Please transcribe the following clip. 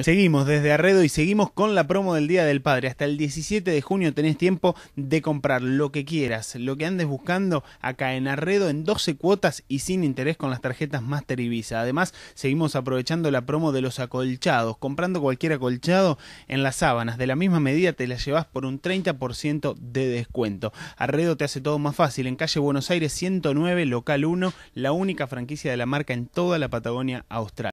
Seguimos desde Arredo y seguimos con la promo del Día del Padre. Hasta el 17 de junio tenés tiempo de comprar lo que quieras, lo que andes buscando acá en Arredo en 12 cuotas y sin interés con las tarjetas Master y Visa. Además, seguimos aprovechando la promo de los acolchados. Comprando cualquier acolchado en las sábanas de la misma medida te la llevas por un 30% de descuento. Arredo te hace todo más fácil en calle Buenos Aires 109, local 1, la única franquicia de la marca en toda la Patagonia Austral.